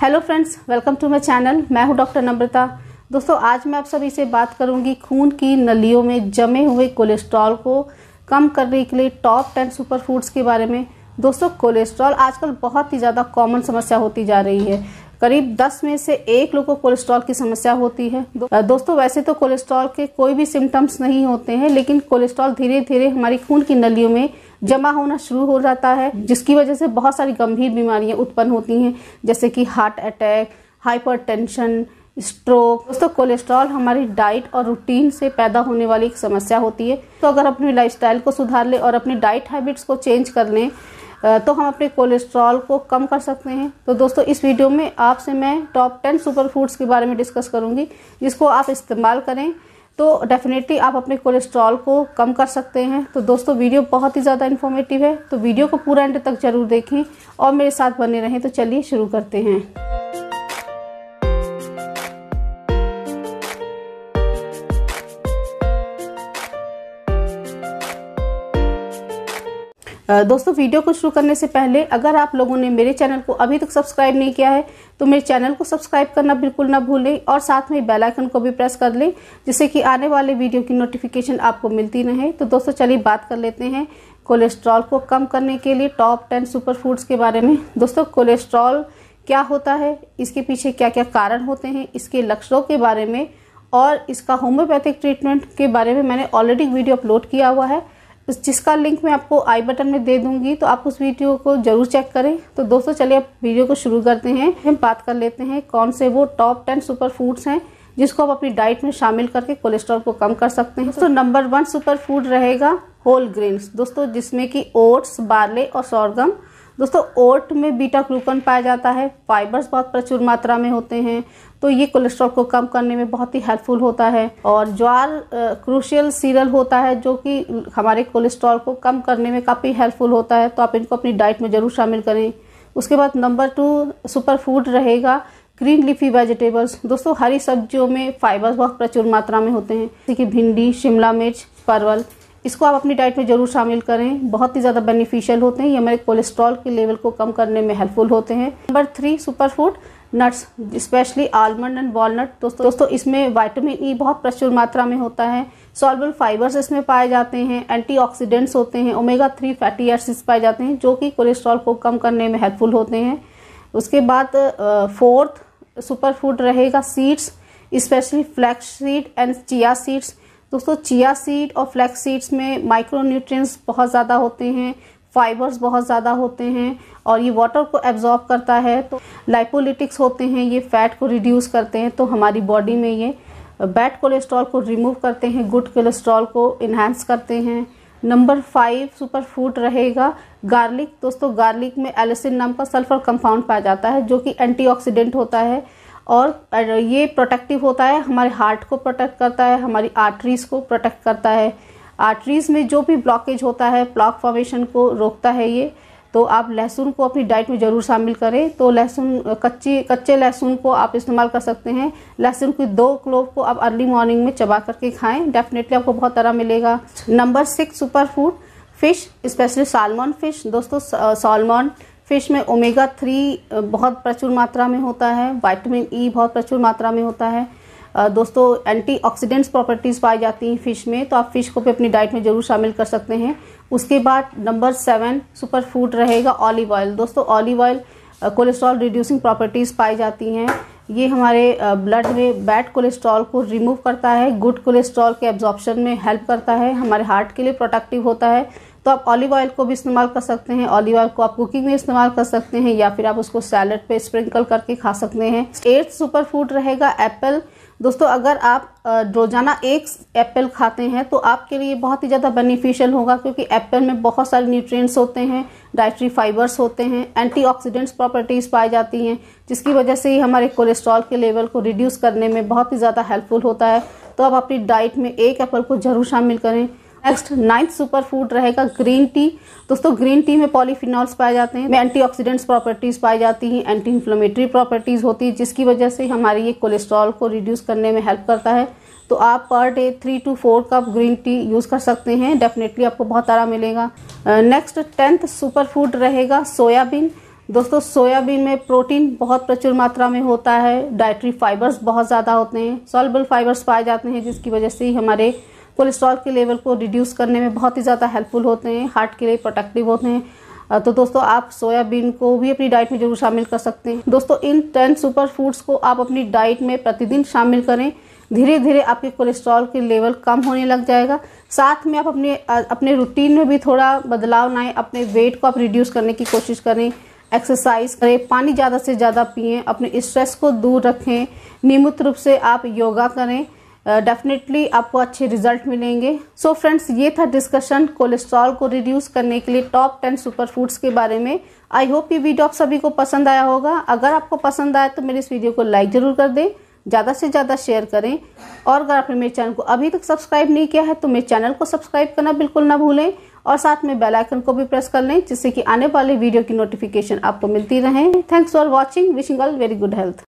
hello friends welcome to my channel मैं हूं doctor नम्रता दोस्तों आज मैं आप सभी से बात करूंगी खून की नलियों में जमे हुए कोलेस्ट्रॉल को कम करने के लिए टॉप टेन सुपर फूड्स के बारे में दोस्तों कोलेस्ट्रॉल आजकल बहुत ही ज़्यादा कॉमन समस्या होती जा रही है करीब 10 में से एक लोग को कोलेस्ट्रॉल की समस्या होती है दोस्तों वैसे तो कोलेस्ट्रॉल के कोई भी सिम्टम्स नहीं होते हैं लेकिन कोलेस्ट्रॉल धीरे धीरे हमारी खून की नलियों में जमा होना शुरू हो जाता है जिसकी वजह से बहुत सारी गंभीर बीमारियां उत्पन्न होती हैं जैसे कि हार्ट अटैक हाइपरटेंशन स्ट्रोक दोस्तों कोलेस्ट्रॉल हमारी डाइट और रूटीन से पैदा होने वाली एक समस्या होती है तो अगर अपनी लाइफस्टाइल को सुधार लें और अपनी डाइट हैबिट्स को चेंज कर लें तो हम अपने कोलेस्ट्रॉल को कम कर सकते हैं तो दोस्तों इस वीडियो में आपसे मैं टॉप टेन सुपर फूड्स के बारे में डिस्कस करूंगी जिसको आप इस्तेमाल करें तो डेफिनेटली आप अपने कोलेस्ट्रॉल को कम कर सकते हैं तो दोस्तों वीडियो बहुत ही ज़्यादा इन्फॉर्मेटिव है तो वीडियो को पूरा एंड तक ज़रूर देखें और मेरे साथ बने रहें तो चलिए शुरू करते हैं दोस्तों वीडियो को शुरू करने से पहले अगर आप लोगों ने मेरे चैनल को अभी तक सब्सक्राइब नहीं किया है तो मेरे चैनल को सब्सक्राइब करना बिल्कुल ना भूलें और साथ में बेल आइकन को भी प्रेस कर लें जिससे कि आने वाले वीडियो की नोटिफिकेशन आपको मिलती रहे तो दोस्तों चलिए बात कर लेते हैं कोलेस्ट्रॉल को कम करने के लिए टॉप टेन सुपर फूड्स के बारे में दोस्तों कोलेस्ट्रॉल क्या होता है इसके पीछे क्या क्या कारण होते हैं इसके लक्षणों के बारे में और इसका होम्योपैथिक ट्रीटमेंट के बारे में मैंने ऑलरेडी वीडियो अपलोड किया हुआ है तो जिसका लिंक मैं आपको आई बटन में दे दूंगी तो आप उस वीडियो को जरूर चेक करें तो दोस्तों चलिए आप वीडियो को शुरू करते हैं हम बात कर लेते हैं कौन से वो टॉप टेन सुपर फूड्स हैं जिसको आप अपनी डाइट में शामिल करके कोलेस्ट्रॉल को कम कर सकते हैं तो नंबर वन सुपर फूड रहेगा होल ग्रेन्स दोस्तों जिसमें कि ओट्स बार्ले और सोरगम दोस्तों ओट में बीटा ग्लूकन पाया जाता है फाइबर्स बहुत प्रचुर मात्रा में होते हैं तो ये कोलेस्ट्रॉल को कम करने में बहुत ही हेल्पफुल होता है और ज्वार क्रूशियल सीरल होता है जो कि हमारे कोलेस्ट्रॉल को कम करने में काफ़ी हेल्पफुल होता है तो आप इनको अपनी डाइट में ज़रूर शामिल करें उसके बाद नंबर टू सुपर फूड रहेगा ग्रीन लीफी वेजिटेबल्स दोस्तों हरी सब्जियों में फाइबर्स बहुत प्रचुर मात्रा में होते हैं जैसे कि भिंडी शिमला मिर्च परवल इसको आप अपनी डाइट में ज़रूर शामिल करें बहुत ही ज़्यादा बेनिफिशियल होते हैं ये हमारे कोलेस्ट्रॉल के लेवल को कम करने में हेल्पफुल होते हैं number three super food nuts specially almond and walnut दोस्तों दोस्तों इसमें वाइटामिन ई e बहुत प्रचुर मात्रा में होता है सॉल्बल फाइबर्स इसमें पाए जाते हैं एंटीऑक्सीडेंट्स होते हैं ओमेगा थ्री फैटी एसिड्स पाए जाते हैं जो कि कोलेस्ट्रॉल को कम करने में हेल्पफुल होते हैं उसके बाद फोर्थ सुपर फूड रहेगा seeds specially flax seed and chia seeds दोस्तों चिया सीड और फ्लैक्स सीड्स में माइक्रोन्यूट्रिय बहुत ज़्यादा होते हैं फाइबर्स बहुत ज़्यादा होते हैं और ये वाटर को एब्जॉर्ब करता है तो लाइपोलिटिक्स होते हैं ये फैट को रिड्यूस करते हैं तो हमारी बॉडी में ये बैड कोलेस्ट्रॉल को रिमूव करते हैं गुड कोलेस्ट्रॉल को इन्हांस करते हैं नंबर फाइव सुपर फूड रहेगा गार्लिक दोस्तों गार्लिक में एलिसिन नाम का सल्फर कंपाउंड पाया जाता है जो कि एंटीऑक्सीडेंट होता है और ये प्रोटेक्टिव होता है हमारे हार्ट को प्रोटेक्ट करता है हमारी आर्टरीज को प्रोटेक्ट करता है आर्टरीज में जो भी ब्लॉकेज होता है ब्लॉक फॉर्मेशन को रोकता है ये तो आप लहसुन को अपनी डाइट में ज़रूर शामिल करें तो लहसुन कच्ची कच्चे लहसुन को आप इस्तेमाल कर सकते हैं लहसुन की दो क्लोव को आप अर्ली मॉर्निंग में चबा करके खाएं डेफिनेटली आपको बहुत तरह मिलेगा number six super food fish specially salmon fish दोस्तों सालमन फिश में ओमेगा थ्री बहुत प्रचुर मात्रा में होता है वाइटमिन ई e बहुत प्रचुर मात्रा में होता है दोस्तों एंटीऑक्सीडेंट्स प्रॉपर्टीज़ पाई जाती हैं फ़िश में तो आप फ़िश को भी अपनी डाइट में ज़रूर शामिल कर सकते हैं उसके बाद नंबर सेवन सुपर फूड रहेगा ऑलिव ऑयल दोस्तों olive oil cholesterol reducing properties पाई जाती हैं ये हमारे ब्लड में बैड कोलेस्ट्रॉल को रिमूव करता है गुड कोलेस्ट्रॉल के एब्जॉर्प्शन में हेल्प करता है हमारे हार्ट के लिए प्रोटेक्टिव होता है तो आप ऑलिव ऑयल को भी इस्तेमाल कर सकते हैं ऑलिव ऑयल को आप कुकिंग में इस्तेमाल कर सकते हैं या फिर आप उसको सैलड पे स्प्रिंकल करके खा सकते हैं एट्थ सुपर फूड रहेगा एप्पल दोस्तों अगर आप रोज़ाना एक एप्पल खाते हैं तो आपके लिए बहुत ही ज़्यादा बेनिफिशियल होगा क्योंकि एप्पल में बहुत सारे न्यूट्रिएंट्स होते हैं डाइट्री फाइबर्स होते हैं एंटीऑक्सीडेंट्स प्रॉपर्टीज़ पाई जाती हैं जिसकी वजह से ही हमारे कोलेस्ट्रॉल के लेवल को रिड्यूस करने में बहुत ही ज़्यादा हेल्पफुल होता है तो आप अपनी डाइट में एक एप्पल को ज़रूर शामिल करें नेक्स्ट नाइन्थ सुपर फूड रहेगा ग्रीन टी दोस्तों ग्रीन टी में पॉलीफिनॉल्स पाए जाते हैं एंटीऑक्सीडेंट्स प्रॉपर्टीज पाई जाती हैं एंटी इन्फ्लोमेटरी प्रॉपर्टीज होती है जिसकी वजह से हमारे ये कोलेस्ट्रॉल को रिड्यूस करने में हेल्प करता है तो आप per day three to four cup green tea use कर सकते हैं डेफिनेटली आपको बहुत आराम मिलेगा नेक्स्ट टेंथ सुपर फूड रहेगा सोयाबीन दोस्तों सोयाबीन में प्रोटीन बहुत प्रचुर मात्रा में होता है डाइट्री फाइबर्स बहुत ज़्यादा होते हैं सॉल्बल फाइबर्स पाए जाते हैं जिसकी वजह से हमारे कोलेस्ट्रॉल के लेवल को रिड्यूस करने में बहुत ही ज़्यादा हेल्पफुल होते हैं हार्ट के लिए प्रोटेक्टिव होते हैं तो दोस्तों आप सोयाबीन को भी अपनी डाइट में जरूर शामिल कर सकते हैं दोस्तों इन टेन सुपर फूड्स को आप अपनी डाइट में प्रतिदिन शामिल करें धीरे धीरे आपके कोलेस्ट्रॉल के लेवल कम होने लग जाएगा साथ में आप अपने अपने रूटीन में भी थोड़ा बदलाव लाएं अपने वेट को आप रिड्यूस करने की कोशिश करें एक्सरसाइज करें पानी ज़्यादा से ज़्यादा पिए अपने स्ट्रेस को दूर रखें नियमित रूप से आप योगा करें डेफिनेटली uh, आपको अच्छे रिजल्ट मिलेंगे सो so फ्रेंड्स ये था डिस्कशन कोलेस्ट्रॉल को रिड्यूस करने के लिए टॉप टेन सुपर फूड्स के बारे में आई होप ये वीडियो आप सभी को पसंद आया होगा अगर आपको पसंद आया तो मेरे इस वीडियो को लाइक ज़रूर कर दें ज़्यादा से ज़्यादा शेयर करें और अगर आपने मेरे चैनल को अभी तक सब्सक्राइब नहीं किया है तो मेरे चैनल को सब्सक्राइब करना बिल्कुल ना भूलें और साथ में बेल आइकन को भी प्रेस कर लें जिससे कि आने वाले वीडियो की नोटिफिकेशन आपको मिलती रहे thanks for watching wishing all very good health